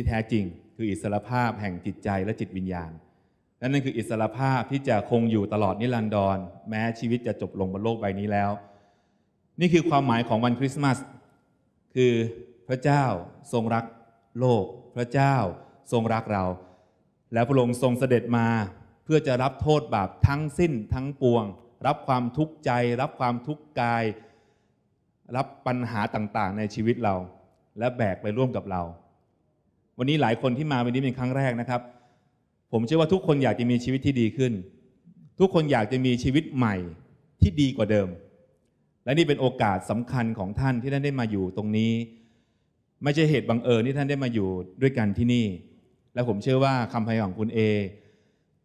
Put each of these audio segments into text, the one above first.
ที่แท้จริงคืออิสรภาพแห่งจิตใจและจิตวิญญาณนั่นนั่นคืออิสรภาพที่จะคงอยู่ตลอดนิรันดร แม้ชีวิตจะจบลงบนโลกใบนี้แล้ว นี่คือความหมายของวันคริสต์มาส คือพระเจ้าทรงรักโลก พระเจ้าทรงรักเรา และพระองค์ทรงเสด็จมาเพื่อจะรับโทษบาปทั้งสิ้นทั้งปวง รับความทุกข์ใจ รับความทุกข์กาย รับปัญหาต่าง ๆ ในชีวิตเรา และแบกไปร่วมกับเราวันนี้หลายคนที่มาวันนี้เป็นครั้งแรกนะครับ ผมเชื่อว่าทุกคนอยากจะมีชีวิตที่ดีขึ้น ทุกคนอยากจะมีชีวิตใหม่ที่ดีกว่าเดิม และนี่เป็นโอกาสสำคัญของท่านที่ท่านได้มาอยู่ตรงนี้ ไม่ใช่เหตุบังเอิญที่ท่านได้มาอยู่ด้วยกันที่นี่ และผมเชื่อว่าคำพยของคุณเอ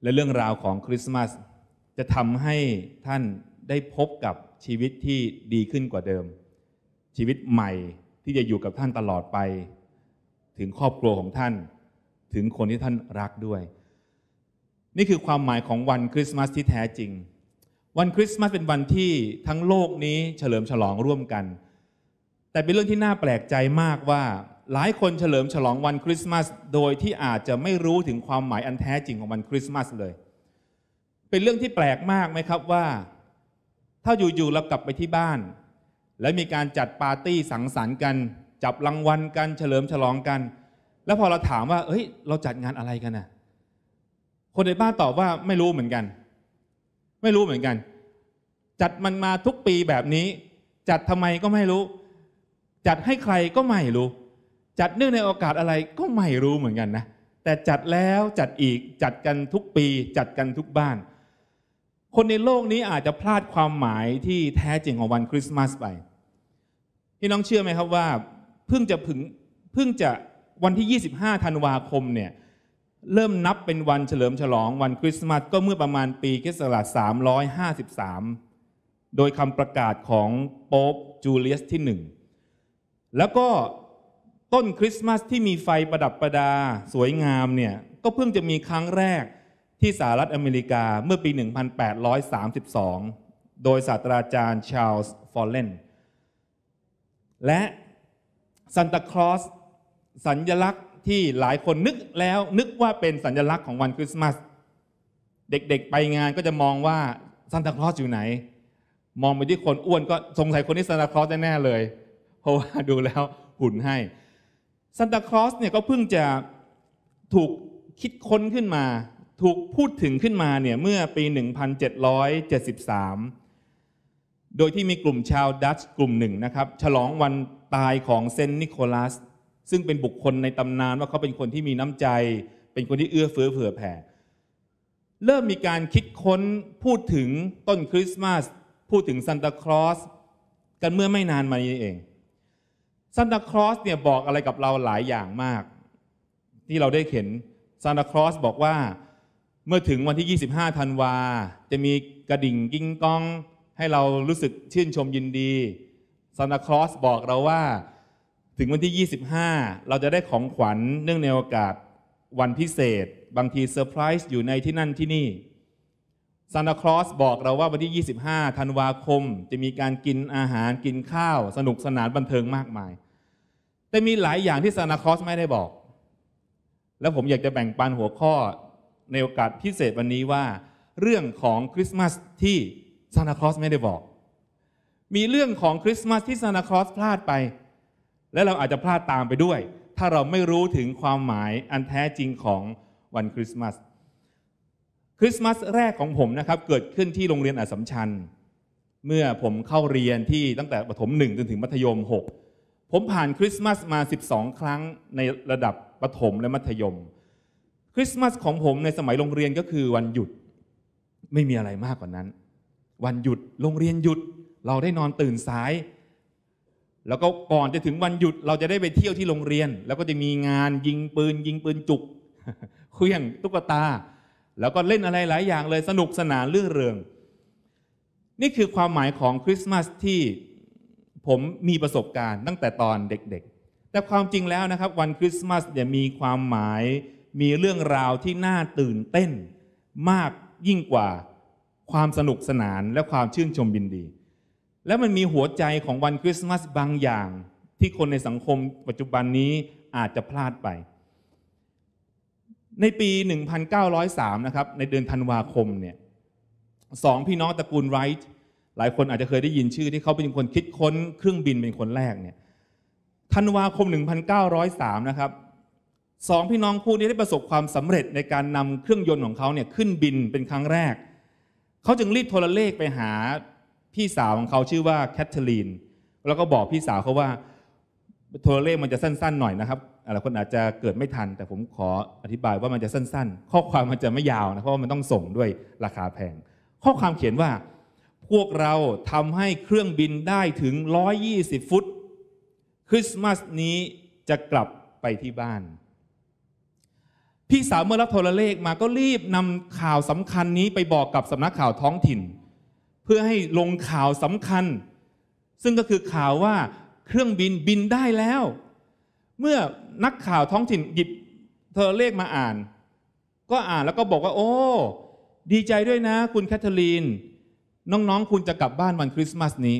และเรื่องราวของคริสต์มาสจะทำให้ท่านได้พบกับชีวิตที่ดีขึ้นกว่าเดิม ชีวิตใหม่ที่จะอยู่กับท่านตลอดไปถึงครอบครัวของท่าน ถึงคนที่ท่านรักด้วย นี่คือความหมายของวันคริสต์มาสที่แท้จริง วันคริสต์มาสเป็นวันที่ทั้งโลกนี้เฉลิมฉลองร่วมกัน แต่เป็นเรื่องที่น่าแปลกใจมากว่า หลายคนเฉลิมฉลองวันคริสต์มาสโดยที่อาจจะไม่รู้ถึงความหมายอันแท้จริงของวันคริสต์มาสเลย เป็นเรื่องที่แปลกมากไหมครับว่า ถ้าอยู่ๆเรากลับไปที่บ้าน และมีการจัดปาร์ตี้สังสรรค์กันจับรางวัลกันเฉลิมฉลองกัน แล้วพอเราถามว่าเฮ้ย เราจัดงานอะไรกันน่ะ คนในบ้านตอบว่าไม่รู้เหมือนกัน ไม่รู้เหมือนกัน จัดมันมาทุกปีแบบนี้ จัดทำไมก็ไม่รู้ จัดให้ใครก็ไม่รู้ จัดเนื่องในโอกาสอะไรก็ไม่รู้เหมือนกันนะแต่จัดแล้วจัดอีกจัดกันทุกปีจัดกันทุกบ้าน คนในโลกนี้อาจจะพลาดความหมายที่แท้จริงของวันคริสต์มาสไปพี่น้องเชื่อไหมครับว่าพิ่งจะพึงเพิ่งจะวันที่ 25 ธันวาคมเนี่ยเริ่มนับเป็นวันเฉลิมฉลองวันคริสต์มาสก็เมื่อประมาณปีคศ353 โดยคำประกาศของโป๊ปจูเลียสที่หนึ่งแล้วก็ต้นคริสต์มาสที่มีไฟประดับประดาสวยงามเนี่ยก็เพิ่งจะมีครั้งแรกที่สหรัฐอเมริกาเมื่อปี 1832 โดยศาสตราจารย์ชาลส์ฟอลเลนและซันตาคลอสสัญญลักษณ์ที่หลายคนนึกแล้วนึกว่าเป็นสัญญลักษณ์ของวันคริสต์มาสเด็กๆไปงานก็จะมองว่าซันตาคลอสอยู่ไหน มองไปที่คนอ้วนก็สงสัยคนนี้ซันตาคลอสแน่เลย เพราะว่าดูแล้วหุ่นให้ซันตาคลอสเนี่ยก็เพิ่งจะถูกคิดค้นขึ้นมา ถูกพูดถึงขึ้นมาเนี่ยเมื่อปี 1773โดยที่มีกลุ่มชาวดัตช์กลุ่มหนึ่งนะครับ ฉลองวันตายของเซนต์นิโคลัสซึ่งเป็นบุคคลในตำนานว่าเขาเป็นคนที่มีน้ำใจ เป็นคนที่เอื้อเฟื้อเผื่อแผ่ เริ่มมีการคิดค้นพูดถึงต้นคริสต์มาสพูดถึงซันตาคลอสกันเมื่อไม่นานมานี้เองซันตาคลอสเนี่ยบอกอะไรกับเราหลายอย่างมาก ที่เราได้เห็นซานตาคลอสบอกว่าเมื่อถึงวันที่ 25 ธันวา จะมีกระดิ่งกิ้งก้องให้เรารู้สึกชื่นชมยินดีซานตาคลอสบอกเราว่าถึงวันที่ 25 เราจะได้ของขวัญเนื่องในโอกาสวันพิเศษ บางทีเซอร์ไพรส์อยู่ในที่นั่นที่นี่ซานตาคลอสบอกเราว่าวันที่ 25ธันวาคม จะมีการกินอาหารกินข้าว สนุกสนานบันเทิงมากมาย แต่มีหลายอย่างที่ซานตาคลอสไม่ได้บอก แล้วผมอยากจะแบ่งปันหัวข้อ ในโอกาสพิเศษวันนี้ว่าเรื่องของคริสต์มาสที่ซานตาคลอสไม่ได้บอก มีเรื่องของคริสต์มาส ที่ซานตาคลอสพลาดไป และเราอาจจะพลาดตามไปด้วย ถ้าเราไม่รู้ถึงความหมายอันแท้จริงของวันคริสต์มาส คริสต์มาสแรกของผมนะครับ เกิดขึ้นที่โรงเรียนอัสัมชัญ เมื่อผมเข้าเรียนที่ตั้งแต่ประถมหนึ่งจนถึงมัธยม 6 ผมผ่านคริสต์มาสมา 12 ครั้งในระดับประถมและมัธยม คริสต์มาสของผมในสมัยโรงเรียนก็คือวันหยุด ไม่มีอะไรมากกว่านั้นวันหยุดโรงเรียนหยุดเราได้นอนตื่นสาย แล้วก็ก่อนจะถึงวันหยุดเราจะได้ไปเที่ยวที่โรงเรียน แล้วก็จะมีงานยิงปืนยิงปืนจุกเครื่องตุ๊กตา แล้วก็เล่นอะไรหลายอย่างเลยสนุกสนานเรื่องเริงนี่คือความหมายของคริสต์มาสที่ผมมีประสบการณ์ตั้งแต่ตอนเด็กๆ แต่ความจริงแล้วนะครับ วันคริสต์มาสเนี่ยมีความหมายมีเรื่องราวที่น่าตื่นเต้น มากยิ่งกว่าความสนุกสนานและความชื่นชมบินดี และมันมีหัวใจของวันคริสต์มาสบางอย่าง ที่คนในสังคมปัจจุบันนี้อาจจะพลาดไป ในปี 1903 นะครับในเดือนธันวาคมเนี่ยสองพี่น้องตระกูลไรท์หลายคนอาจจะเคยได้ยินชื่อที่เขาเป็นคนคิดค้น เครื่องบินเป็นคนแรกเนี่ยธันวาคม 1903 นะครับสองพี่น้องคู่นี้ได้ประสบความสำเร็จในการนำเครื่องยนต์ของเขาเนี่ยขึ้นบินเป็นครั้งแรกเขาจึงรีบโทรเลขไปหาพี่สาวของเขาชื่อว่าแคทเธอรีน แล้วก็บอกพี่สาวเขาว่า โทรเลขมันจะสั้นๆหน่อยนะครับหลายคนอาจจะเกิดไม่ทัน แต่ผมขออธิบายว่ามันจะสั้นๆ ข้อความมันจะไม่ยาวนะเพราะว่ามันต้องส่งด้วยราคาแพง ข้อความเขียนว่า พวกเราทำให้เครื่องบินได้ถึง 120 ฟุต คริสต์มาสนี้จะกลับไปที่บ้านพี่สาวเมื่อรับโทรเลขมาก็รีบนำข่าวสำคัญนี้ไปบอกกับสำนักข่าวท้องถิ่น เพื่อให้ลงข่าวสำคัญ ซึ่งก็คือข่าวว่าเครื่องบินบินได้แล้ว เมื่อนักข่าวท้องถิ่นหยิบโทรเลขมาอ่าน ก็อ่านแล้วก็บอกว่าโอ้ ดีใจด้วยนะ คุณแคทเธอรีน น้องๆ คุณจะกลับบ้านวันคริสต์มาสนี้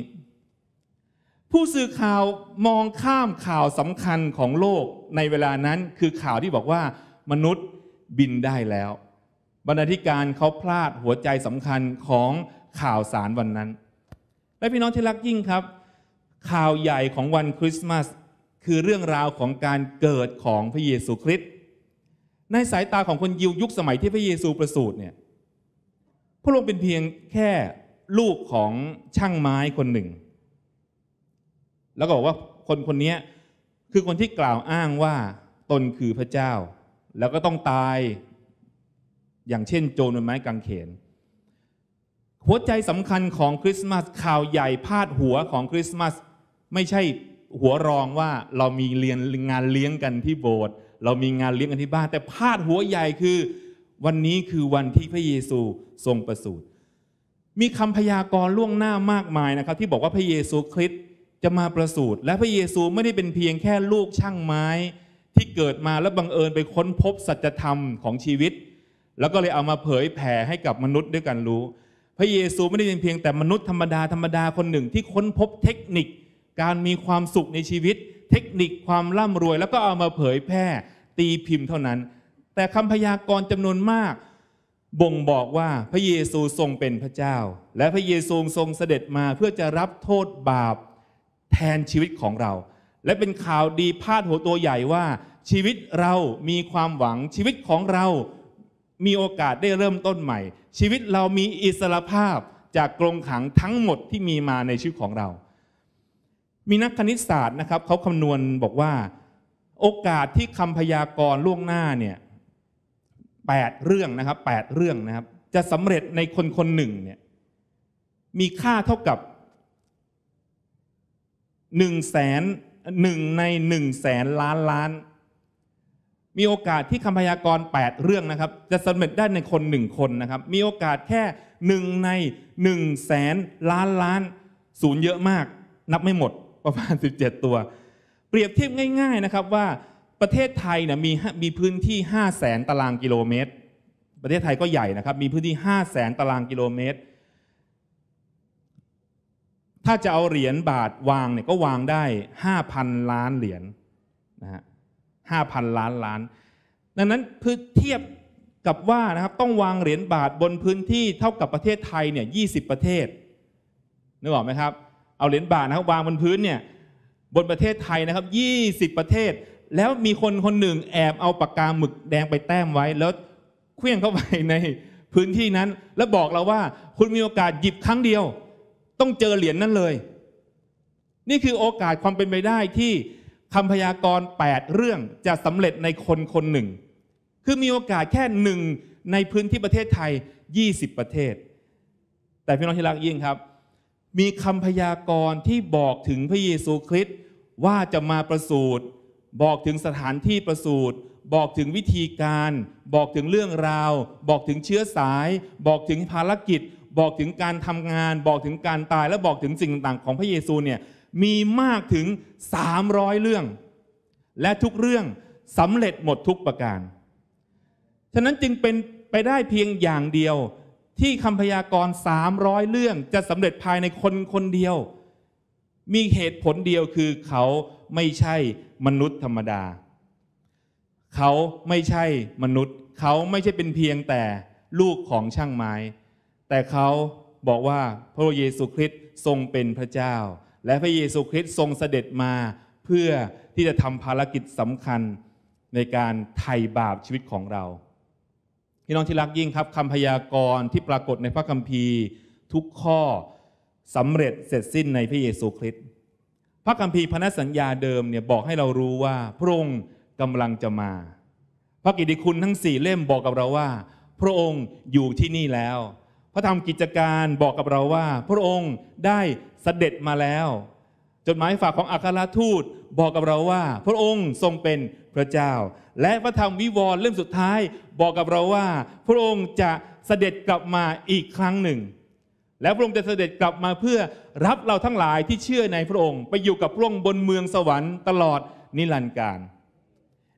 ผู้สื่อข่าวมองข้ามข่าวสำคัญของโลกในเวลานั้นคือข่าวที่บอกว่ามนุษย์บินได้แล้ว บรรณาธิการเขาพลาดหัวใจสำคัญของข่าวสารวันนั้น และพี่น้องที่รักยิ่งครับ ข่าวใหญ่ของวันคริสต์มาส คือเรื่องราวของการเกิดของพระเยซูคริสต์ในสายตาของคนยิวยุคสมัยที่พระเยซูประสูติเนี่ยพระองค์เป็นเพียงแค่ลูกของช่างไม้คนหนึ่ง แล้วก็บอกว่าคนคนนี้คือคนที่กล่าวอ้างว่าตนคือพระเจ้าแล้วก็ต้องตาย อย่างเช่นโจรบนไม้กางเขน หัวใจสำคัญของคริสต์มาส ข่าวใหญ่พาดหัวของคริสต์มาสไม่ใช่หัวรองว่าเรามีเรียนงานเลี้ยงกันที่โบสถ์เรามีงานเลี้ยงกันที่บ้าน แต่พาดหัวใหญ่คือวันนี้คือวันที่พระเยซูทรงประสูติ มีคำพยากรณ์ล่วงหน้ามากมายนะครับ ที่บอกว่าพระเยซูคริสต์จะมาประสูติและพระเยซูไม่ได้เป็นเพียงแค่ลูกช่างไม้ที่เกิดมาแล้วบังเอิญไปค้นพบสัจธรรมของชีวิต แล้วก็เลยเอามาเผยแผ่ให้กับมนุษย์ด้วยกันรู้ พระเยซูไม่ได้เป็นเพียงแต่มนุษย์ธรรมดาธรรมดาคนหนึ่งที่ค้นพบเทคนิคการมีความสุขในชีวิต เทคนิคความร่ำรวยแล้วก็เอามาเผยแพร่ตีพิมพ์เท่านั้น แต่คำพยากรณ์จำนวนมาก บ่งบอกว่าพระเยซูทรงเป็นพระเจ้า และพระเยซูทรงเสด็จมาเพื่อจะรับโทษบาปแทนชีวิตของเราและเป็นข่าวดีพาดหัวตัวใหญ่ว่าชีวิตเรามีความหวังชีวิตของเรา มีโอกาสได้เริ่มต้นใหม่ ชีวิตเรามีอิสรภาพจากกรงขังทั้งหมดที่มีมาในชีวิตของเรา มีนักคณิตศาสตร์นะครับเขาคำนวณบอกว่า โอกาสที่คำพยากรณ์ล่วงหน้าเนี่ยแปดเรื่องนะครับแปดเรื่องนะครับ จะสำเร็จในคนคนหนึ่งเนี่ยมีค่าเท่ากับหนึ่งแสนหนึ่งในหนึ่งแสนล้านล้าน มีโอกาสที่คำพยากรณ์8เรื่องนะครับจะสำเร็จได้ในคนหนึ่งคนนะครับมีโอกาสแค่หนึ่งในหนึ่งแสนล้านล้านศูนย์เยอะมาก นับไม่หมดประมาณ 17 ตัว เปรียบเทียบง่ายๆนะครับว่าประเทศไทยเนี่ยมีมีพื้นที่ 5 0 0แสนตารางกิโลเมตร ประเทศไทยก็ใหญ่นะครับมีพื้นที่ 5 0 0แสนตารางกิโลเมตรถ้าจะเอาเหรียญบาทวางเนี่ยก็วางได้ 5,000 ล้านเหรียญนะฮะห้าพันล้านล้าน ดังนั้นเพื่อเทียบกับว่านะครับต้องวางเหรียญบาทบนพื้นที่เท่ากับประเทศไทยเนี่ยยีประเทศนึกออกไหมครับเอาเหรียญบาทนะครับวางบนพื้นเนี่ยบนประเทศไทยนะครับ 20 ประเทศ แล้วมีคนคนหนึ่งแอบเอาปากกาหมึกแดงไปแต้มไว้แล้วเคลื่องเข้าไปในพื้นที่นั้น แล้วบอกเราว่าคุณมีโอกาสหยิบครั้งเดียวต้องเจอเหรียญนนั้นเลย นี่คือโอกาสความเป็นไปได้ที่คำพยากรณ์8เรื่องจะสำเร็จในคนคนหนึ่ง คือมีโอกาสแค่หนึ่งในพื้นที่ประเทศไทย 20 ประเทศ แต่พี่น้องที่รักยิ่งครับ มีคำพยากรณ์ที่บอกถึงพระเยซูคริสต์ว่าจะมาประสูติบอกถึงสถานที่ประสูติบอกถึงวิธีการ บอกถึงเรื่องราว บอกถึงเชื้อสาย บอกถึงภารกิจบอกถึงการทำงานบอกถึงการตายและบอกถึงสิ่งต่างๆของพระเยซูเนี่ยมีมากถึง 300 เรื่อง และทุกเรื่องสำเร็จหมดทุกประการ ฉะนั้นจึงเป็นไปได้เพียงอย่างเดียวที่คำพยากรณ์300 เรื่องจะสำเร็จภายในคนคนเดียว มีเหตุผลเดียวคือเขาไม่ใช่มนุษย์ธรรมดา เขาไม่ใช่มนุษย์ เขาไม่ใช่เป็นเพียงแต่ลูกของช่างไม้แต่เขาบอกว่าพระเยซูคริสต์ทรงเป็นพระเจ้า และพระเยซูคริสต์ทรงเสด็จมา เพื่อที่จะทำภารกิจสำคัญในการไถ่บาปชีวิตของเราพี่น้องที่รักยิ่งครับคำพยากรณ์ที่ปรากฏในพระคัมภีร์ทุกข้อสำเร็จเสร็จสิ้นในพระเยซูคริสต์พระคัมภีร์พันธสัญญาเดิมเนี่ยบอกให้เรารู้ว่า พระองค์กำลังจะมา พระกิติคุณทั้งสี่เล่มบอกกับเราว่า พระองค์อยู่ที่นี่แล้วพระธรรมกิจการบอกกับเราว่า พระองค์ได้เสด็จมาแล้ว จดหมายฝากของอัครทูตบอกกับเราว่า พระองค์ทรงเป็นพระเจ้า และพระธรรมวิวรณ์เล่มสุดท้าย บอกกับเราว่า พระองค์จะเสด็จกลับมาอีกครั้งหนึ่ง และพระองค์จะเสด็จกลับมาเพื่อรับเราทั้งหลายที่เชื่อในพระองค์ ไปอยู่กับพระองค์บนเมืองสวรรค์ตลอดนิรันดร์กาล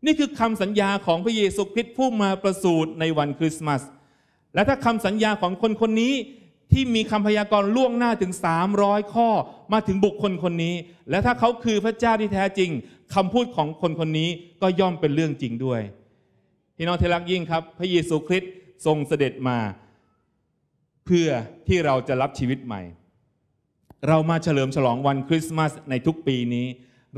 นี่คือคำสัญญาของพระเยซูคริสต์ผู้มาประสูติในวันคริสต์มาสและถ้าคำสัญญาของคนคนนี้ที่มีคำพยากรณ์ล่วงหน้าถึง 300 ข้อมาถึงบุคคลคนนี้ และถ้าเขาคือพระเจ้าที่แท้จริงคำพูดของคนคนนี้ก็ย่อมเป็นเรื่องจริงด้วยพี่น้องที่รักยิ่งครับ พระเยซูคริสต์ทรงเสด็จมา เพื่อที่เราจะรับชีวิตใหม่ เรามาเฉลิมฉลองวันคริสต์มาสในทุกปีนี้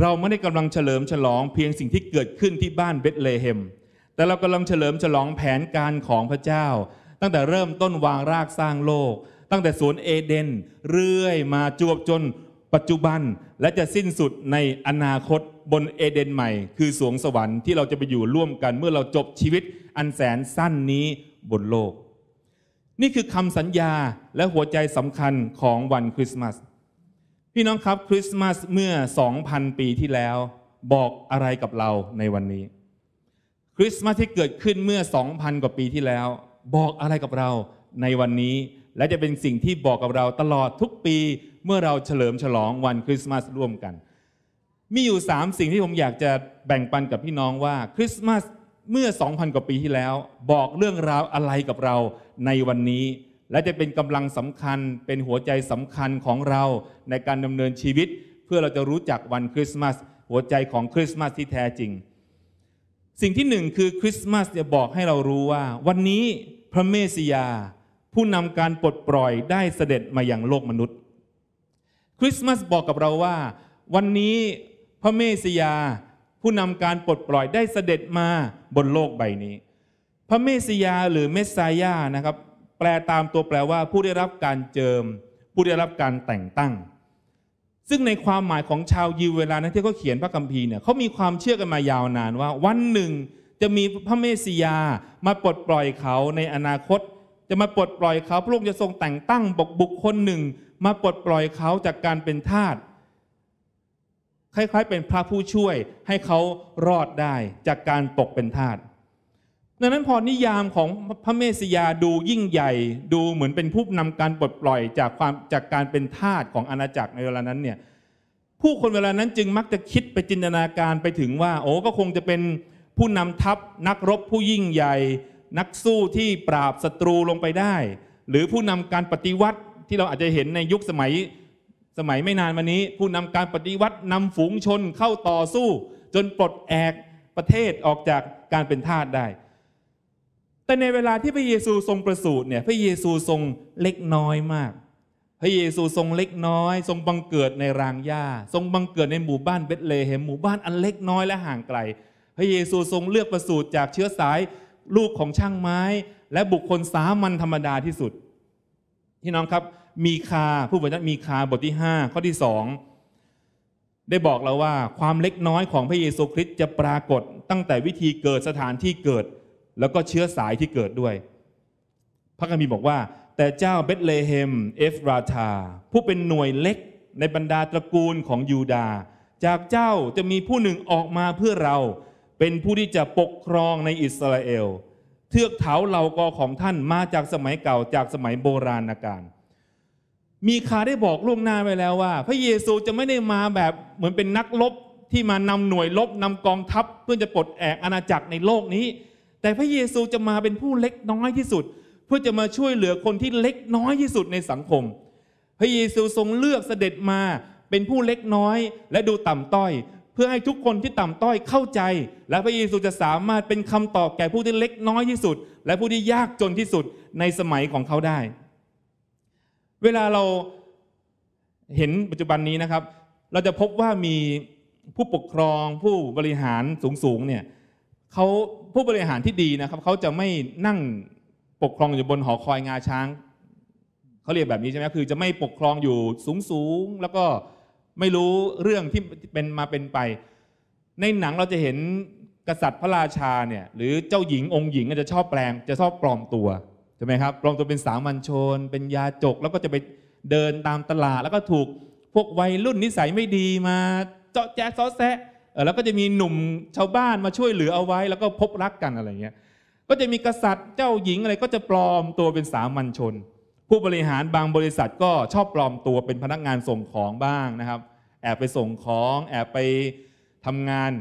เราไม่ได้กำลังเฉลิมฉลองเพียงสิ่งที่เกิดขึ้นที่บ้านเบธเลเฮม แต่เรากำลังเฉลิมฉลองแผนการของพระเจ้าตั้งแต่เริ่มต้นวางรากสร้างโลก ตั้งแต่สวนเอเดน เรื่อยมาจวบจนปัจจุบันและจะสิ้นสุดในอนาคตบนเอเดนใหม่ คือสวงสวรรค์ที่เราจะไปอยู่ร่วมกันเมื่อเราจบชีวิตอันแสนสั้นนี้บนโลก นี่คือคำสัญญาและหัวใจสำคัญของวันคริสต์มาสพี่น้องครับคริสต์มาสเมื่อ 2,000 ปีที่แล้ว บอกอะไรกับเราในวันนี้คริสต์มาสที่เกิดขึ้นเมื่อ 2,000 กว่าปีที่แล้วบอกอะไรกับเราในวันนี้ และจะเป็นสิ่งที่บอกกับเราตลอดทุกปีเมื่อเราเฉลิมฉลองวันคริสต์มาสร่วมกัน มีอยู่ 3 สิ่งที่ผมอยากจะแบ่งปันกับพี่น้องว่าคริสต์มาสเมื่อ2,000 กว่าปีที่แล้ว บอกเรื่องราวอะไรกับเราในวันนี้ และจะเป็นกำลังสำคัญเป็นหัวใจสำคัญของเราในการดำเนินชีวิต เพื่อเราจะรู้จักวันคริสต์มาสหัวใจของคริสต์มาสที่แท้จริง สิ่งที่หนึ่งคือคริสต์มาสจะบอกให้เรารู้ว่า วันนี้พระเมสยา ผู้นำการปลดปล่อยได้เสด็จมาอย่างโลกมนุษย์ คริสต์มาสบอกกับเราว่าวันนี้พระเมสยา ผู้นำการปลดปล่อยได้เสด็จมาบนโลกใบนี้ พระเมสยาหรือเมสซายานะครับแปลตามตัวแปลว่าผู้ได้รับการเจิม ผู้ได้รับการแต่งตั้ง ซึ่งในความหมายของชาวยิวเวลานั้นที่เขาเขียนพระคัมภีร์เนี่ยเขามีความเชื่อกันมายาวนานว่าวันหนึ่งจะมีพระเมสสิยามาปลดปล่อยเขาในอนาคต จะมาปลดปล่อยเขาพระองค์จะทรงแต่งตั้งบกบุคคลหนึ่งมาปลดปล่อยเขาจากการเป็นทาสคล้ายๆ เป็นพระผู้ช่วยให้เขารอดได้จากการตกเป็นทาสดังนั้นพอนิยามของพระเมสสิยาดูยิ่งใหญ่ดูเหมือนเป็นผู้นำการปลดปล่อยจากความจากการเป็นทาสของอาณาจักรในเวลานั้นเนี่ยผู้คนเวลานั้นจึงมักจะคิดไปจินตนาการไปถึงว่า โอ้ก็คงจะเป็นผู้นำทัพนักรบผู้ยิ่งใหญ่นักสู้ที่ปราบศัตรูลงไปได้ หรือผู้นำการปฏิวัติที่เราอาจจะเห็นในยุคสมัยสมัยไม่นานมานี้ผู้นำการปฏิวัตินำฝูงชนเข้าต่อสู้ จนปลดแอกประเทศออกจากการเป็นทาสได้ แต่ในเวลาที่พระเยซูทรงประสูติเนี่ยพระเยซูทรงเล็กน้อยมาก พระเยซูทรงเล็กน้อย ทรงบังเกิดในรางหญ้า ทรงบังเกิดในหมู่บ้านเบธเลเฮมหมู่บ้านอันเล็กน้อยและห่างไกลพระเยซูทรงเลือกประสูติจากเชื้อสายลูกของช่างไม้ และบุคคลสามัญธรรมดาที่สุดพี่น้องครับมีคาผู้บัญญัตมีคาบทที่5ข้อที่ 2 ได้บอกเราว่าความเล็กน้อยของพระเยซูคริสต์จะปรากฏตั้งแต่วิธีเกิดสถานที่เกิด แล้วก็เชื้อสายที่เกิดด้วย พระคัมภีร์บอกว่า แต่เจ้าเบธเลเฮมเอฟราธาผู้เป็นหน่วยเล็กในบรรดาตระกูลของยูดา จากเจ้าจะมีผู้หนึ่งออกมาเพื่อเราเป็นผู้ที่จะปกครองในอิสราเอล เทือกเขาเหล่ากอของท่านมาจากสมัยเก่าจากสมัยโบราณกาลมีคาได้บอกล่วงหน้าไว้แล้วว่า พระเยซูจะไม่ได้มาแบบเหมือนเป็นนักลบที่มานำหน่วยลบนำกองทัพเพื่อจะปลดแอกอาณาจักรในโลกนี้ แต่พระเยซูจะมาเป็นผู้เล็กน้อยที่สุด เพื่อจะมาช่วยเหลือคนที่เล็กน้อยที่สุดในสังคม พระเยซูทรงเลือกเสด็จมาเป็นผู้เล็กน้อย และดูต่ำต้อยพื่อให้ทุกคนที่ต่ำต้อยเข้าใจ และพระเยซูจะสามารถเป็นคำตอบแก่ผู้ที่เล็กน้อยที่สุด และผู้ที่ยากจนที่สุดในสมัยของเขาได้ เวลาเราเห็นปัจจุบันนี้นะครับ เราจะพบว่ามีผู้ปกครองผู้บริหารสูงๆเนี่ยเขาผู้บริหารที่ดีนะครับเขาจะไม่นั่งปกครองอยู่บนหอคอยงาช้างเขาเรียกแบบนี้ใช่ไหมคือ จะไม่ปกครองอยู่สูงๆแล้วก็ไม่รู้เรื่องที่เป็นมาเป็นไป ในหนังเราจะเห็นกษัตริย์พระราชาเนี่ยหรือเจ้าหญิงองค์หญิงอาจจะชอบแปลง จะชอบปลอมตัวใช่ไหมครับปลอมตัวเป็นสามัญชน เป็นยาจกแล้วก็จะไปเดินตามตลาดแล้วก็ถูกพวกวัยรุ่นนิสัยไม่ดีมาเจาะแจ๊ซอแซะแล้วก็จะมีหนุ่มชาวบ้านมาช่วยเหลือเอาไว้แล้วก็พบรักกันอะไรเงี้ยก็จะมีกษัตริย์เจ้าหญิงอะไรก็จะปลอมตัวเป็นสามัญชนผู้บริหารบางบริษัทก็ชอบปลอมตัวเป็นพนักงานส่งของบ้างนะครับ แอบไปส่งของ แอบไปทำงาน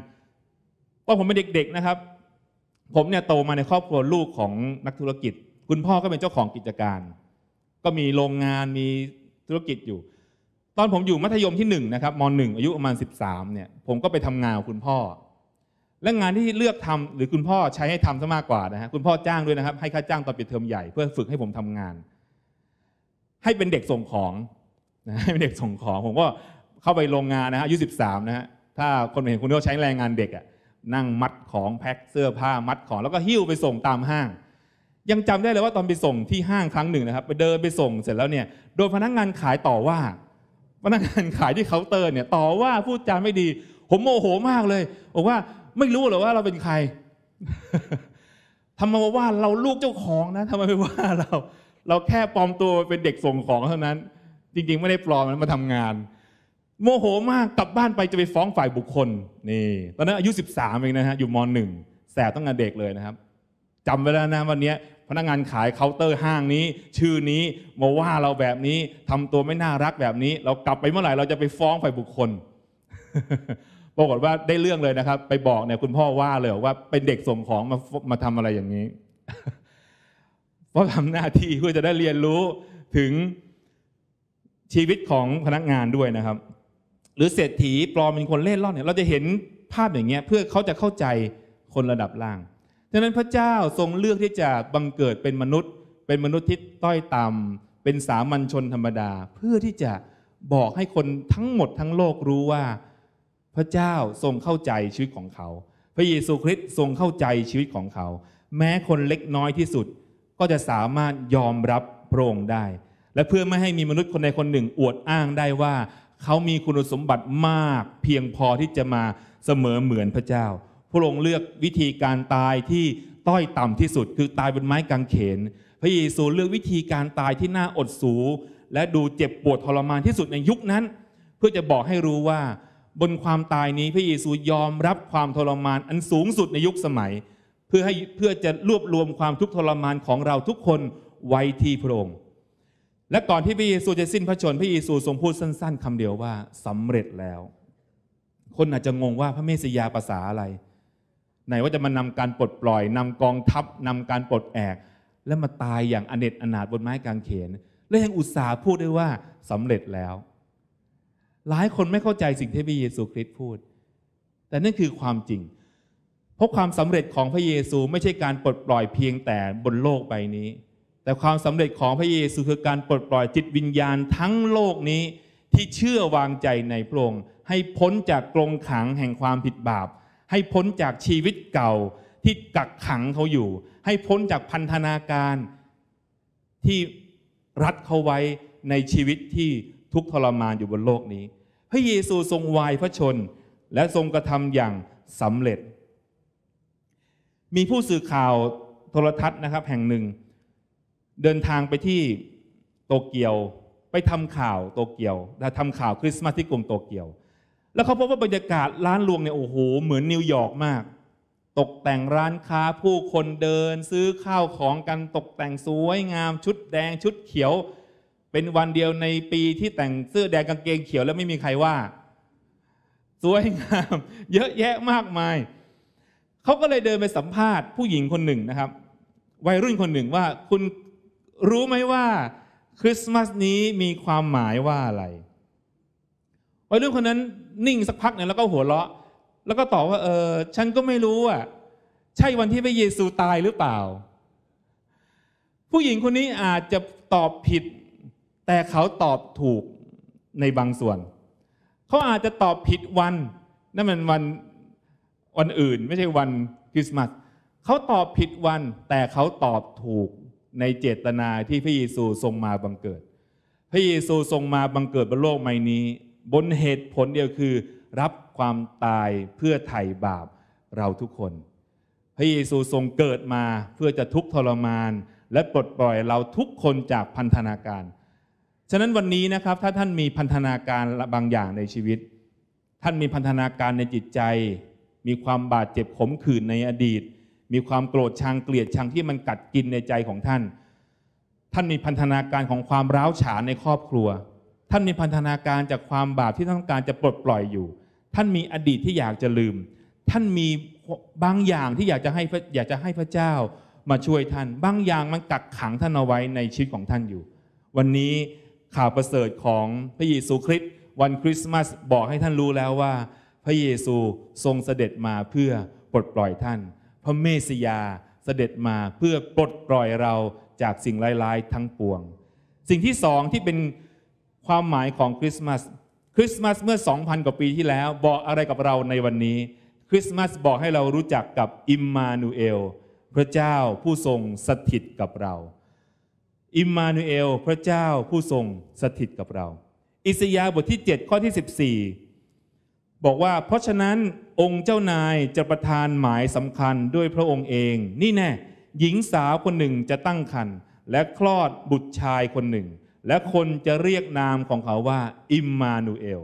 ตอนผมเป็นเด็กๆนะครับ ผมเนี่ยโตมาในครอบครัวลูกของนักธุรกิจ คุณพ่อก็เป็นเจ้าของกิจการ ก็มีโรงงาน มีธุรกิจอยู่ ตอนผมอยู่มัธยมที่1นะครับมหนึ่ง อายุประมาณ 13เนี่ย ผมก็ไปทำงานกับคุณพ่อ และงานที่เลือกทำหรือคุณพ่อใช้ให้ทำซะมากกว่านะฮะ คุณพ่อจ้างด้วยนะครับ ให้ค่าจ้างตอนปิดเทอมใหญ่เพื่อฝึกให้ผมทำงานให้เป็นเด็กส่งของนะให้เป็นเด็กส่งของ ผมก็เข้าไปโรงงานนะฮะอายุสิบสามนะฮะ ถ้าคนเห็นคุณก็ใช้แรงงานเด็กอะนั่งมัดของแพ็คเสื้อผ้ามัดของแล้วก็หิ้วไปส่งตามห้าง ยังจำได้เลยว่าตอนไปส่งที่ห้างครั้งหนึ่งนะครับ ไปเดินไปส่งเสร็จแล้วเนี่ยโดนพนักงานขายต่อว่าพนักงานขายที่เคาน์เตอร์เนี่ยต่อว่าพูดจาไม่ดี ผมโมโหมากเลย บอกว่าไม่รู้หรอว่าเราเป็นใครทำไมมาว่าเราลูกเจ้าของนะทำไมไม่ว่าเราเราแค่ปลอมตัวเป็นเด็กส่งของเท่านั้น จริงๆ ไม่ได้ปลอมนมาทำงานโมโหมากกลับบ้านไปจะไปฟ้องฝ่ายบุคคลนี่ตอนนั้นอายุ13เองนะฮะอยู่มหนึ่งแสบตั้งแต่เด็กเลยนะครับจำไว้แล้วนะวันนี้พนักงานขายเคาน์เตอร์ห้างนี้ ชื่อนี้มาว่าเราแบบนี้ทำตัวไม่น่ารักแบบนี้ เรากลับไปเมื่อไหร่เราจะไปฟ้องฝ่ายบุคคล ปรากฏว่าได้เรื่องเลยนะครับ ไปบอกเนี่ยคุณพ่อว่าเลยว่าเป็นเด็กส่งของมามาทำอะไรอย่างนี้พราะทำหน้าที่เพื่อจะได้เรียนรู้ถึงชีวิตของพนักงานด้วยนะครับ หรือเศรษฐีปลอมเป็นคนเล่นล่อนเนี่ยเราจะเห็นภาพอย่างเงี้ยเพื่อเขาจะเข้าใจคนระดับล่างดังนั้นพระเจ้าทรงเลือกที่จะบังเกิดเป็นมนุษย์ เป็นมนุษย์ที่ต้อยต่ำ เป็นสามัญชนธรรมดา เพื่อที่จะบอกให้คนทั้งหมดทั้งโลกรู้ว่าพระเจ้าทรงเข้าใจชีวิตของเขา พระเยซูคริสต์ทรงเข้าใจชีวิตของเขา แม้คนเล็กน้อยที่สุดก็จะสามารถยอมรับพระองค์ได้ และเพื่อไม่ให้มีมนุษย์คนใดคนหนึ่งอวดอ้างได้ว่าเขามีคุณสมบัติมากเพียงพอที่จะมาเสมอเหมือนพระเจ้า พระองค์เลือกวิธีการตายที่ต้อยต่ำที่สุด คือตายบนไม้กางเขน พระเยซูเลือกวิธีการตายที่น่าอดสูและดูเจ็บปวดทรมานที่สุดในยุคนั้น เพื่อจะบอกให้รู้ว่า บนความตายนี้พระเยซูยอมรับความทรมานอันสูงสุดในยุคสมัยเพื่อให้เพื่อจะรวบรวมความทุกข์ทรมานของเราทุกคนไว้ที่พระองค์และก่อนที่พระเยซูจะสิ้นพระชนพระเยซูทรงพูดสั้นๆ คำเดียวว่าสำเร็จแล้ว คนอาจจะงงว่าพระเมสยาภาษาอะไรไหนว่าจะมานำการปลดปล่อย นำกองทัพ นำการปลดแอก และมาตายอย่างอเนจอนาถบนไม้กางเขนและยังอุตส่าห์พูดด้วยว่าสำเร็จแล้ว หลายคนไม่เข้าใจสิ่งที่พระเยซูคริสต์พูด แต่นั่นคือความจริงเพราะความสำเร็จของพระเยซูไม่ใช่การปลดปล่อยเพียงแต่บนโลกใบนี้ แต่ความสำเร็จของพระเยซูคือการปลดปล่อยจิตวิญญาณทั้งโลกนี้ที่เชื่อวางใจในพระองค์ ให้พ้นจากกรงขังแห่งความผิดบาป ให้พ้นจากชีวิตเก่าที่กักขังเขาอยู่ ให้พ้นจากพันธนาการ ที่รัดเขาไว้ในชีวิตที่ทุกทรมานอยู่บนโลกนี้ พระเยซูทรงวายพระชน และทรงกระทำอย่างสำเร็จมีผู้สื่อข่าวโทรทัศน์นะครับแห่งหนึ่ง เดินทางไปที่โตเกียวไปทำข่าวโตเกียวทำข่าวคริสต์มาสที่กรุงโตเกียว แล้วเขาพบว่าบรรยากาศร้านรวงเนี่ยโอ้โหเหมือนนิวยอร์กมาก ตกแต่งร้านค้าผู้คนเดินซื้อข้าวของกันตกแต่งสวยงาม ชุดแดงชุดเขียว เป็นวันเดียวในปีที่แต่งเสื้อแดงกางเกงเขียวแล้วไม่มีใครว่า สวยงาม เยอะแยะมากมายเขาก็เลยเดินไปสัมภาษณ์ผู้หญิงคนหนึ่งนะครับ วัยรุ่นคนหนึ่งว่าคุณรู้ไหมว่าคริสต์มาสนี้มีความหมายว่าอะไรวัยรุ่นคนนั้นนิ่งสักพักหนึ่งแล้วก็หัวเราะ แล้วก็ตอบว่าเออฉันก็ไม่รู้อ่ะใช่วันที่พระเยซูตายหรือเปล่า ผู้หญิงคนนี้อาจจะตอบผิด แต่เขาตอบถูกในบางส่วน เขาอาจจะตอบผิดวันนั่นมันวันวันอื่นไม่ใช่วันคริสต์มาสเขาตอบผิดวันแต่เขาตอบถูกในเจตนาที่พระเยซูทรงมาบังเกิด พระเยซูทรงมาบังเกิดบนโลกใบนี้ บนเหตุผลเดียว คือ รับความตายเพื่อไถ่บาปเราทุกคน พระเยซูทรงเกิดมาเพื่อจะทุกทรมานและปลดปล่อยเราทุกคนจากพันธนาการ ฉะนั้นวันนี้นะครับถ้าท่านมีพันธนาการบางอย่างในชีวิต ท่านมีพันธนาการในจิตใจมีความบาดเจ็บขมขื่นในอดีต มีความโกรธชังเกลียดชังที่มันกัดกินในใจของท่าน ท่านมีพันธนาการของความร้าวฉานในครอบครัว ท่านมีพันธนาการจากความบาปที่ต้องการจะปลดปล่อยอยู่ ท่านมีอดีตที่อยากจะลืม ท่านมีบางอย่างที่อยากจะให้อยากจะให้พระเจ้ามาช่วยท่าน บางอย่างมันกักขังท่านเอาไว้ในชีวิตของท่านอยู่ วันนี้ข่าวประเสริฐของพระเยซูคริสต์วันคริสต์มาส บอกให้ท่านรู้แล้วว่าพระเยซูทรงเสด็จมาเพื่อปลดปล่อยท่าน พระเมสยาเสด็จมาเพื่อปลดปล่อยเราจากสิ่งร้ายๆทั้งปวง สิ่งที่สองที่เป็นความหมายของคริสต์มาส คริสต์มาสเมื่อ 2,000 กว่าปีที่แล้ว บอกอะไรกับเราในวันนี้ คริสต์มาสบอกให้เรารู้จักกับอิมมานูเอล พระเจ้าผู้ทรงสถิตกับเรา อิมมานูเอล พระเจ้าผู้ทรงสถิตกับเรา อิสยาห์บทที่ 7 ข้อที่ 14บอกว่าเพราะฉะนั้นองค์เจ้านายจะประทานหมายสำคัญด้วยพระองค์เอง นี่แน่หญิงสาวคนหนึ่งจะตั้งครรภ์และคลอดบุตรชายคนหนึ่ง และคนจะเรียกนามของเขาว่า อิมมานูเอล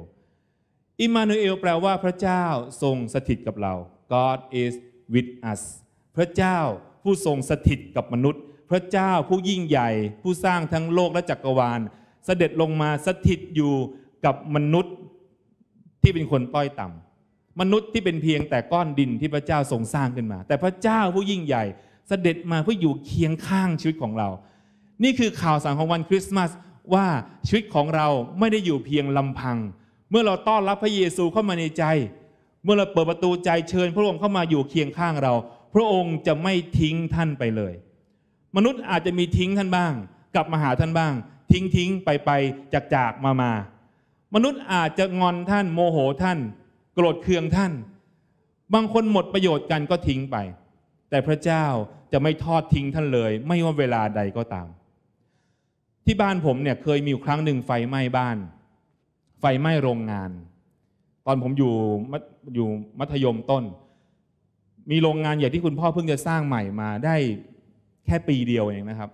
อิมมานูเอล แปลว่า พระเจ้าทรงสถิตกับเรา God is with us พระเจ้าผู้ทรงสถิตกับมนุษย์ พระเจ้าผู้ยิ่งใหญ่ ผู้สร้างทั้งโลกและจักรวาล เสด็จลงมาสถิตอยู่กับมนุษย์ที่เป็นคนต้อยต่ำ มนุษย์ที่เป็นเพียงแต่ก้อนดินที่พระเจ้าทรงสร้างขึ้นมา แต่พระเจ้าผู้ยิ่งใหญ่ เสด็จมาเพื่ออยู่เคียงข้างชีวิตของเรา นี่คือข่าวสารของวันคริสต์มาสว่าชีวิตของเราไม่ได้อยู่เพียงลำพัง เมื่อเราต้อนรับพระเยซูเข้ามาในใจ เมื่อเราเปิดประตูใจเชิญ พระองค์เข้ามาอยู่เคียงข้างเรา พระองค์จะไม่ทิ้งท่านไปเลย มนุษย์อาจจะมีทิ้งท่านบ้างกลับมาหาท่านบ้าง ทิ้งทิ้งไปไปจากจากมามามนุษย์อาจจะงอนท่านโมโหท่าน โกรธเคืองท่าน บางคนหมดประโยชน์กันก็ทิ้งไป แต่พระเจ้าจะไม่ทอดทิ้งท่านเลย ไม่ว่าเวลาใดก็ตาม ที่บ้านผมเนี่ยเคยมีครั้งหนึ่งไฟไหม้บ้าน ไฟไหม้โรงงาน ตอนผมอยู่อยู่มัธยมต้น มีโรงงานใหญ่ที่คุณพ่อเพิ่งจะสร้างใหม่มาได้แค่ปีเดียวเองนะครับ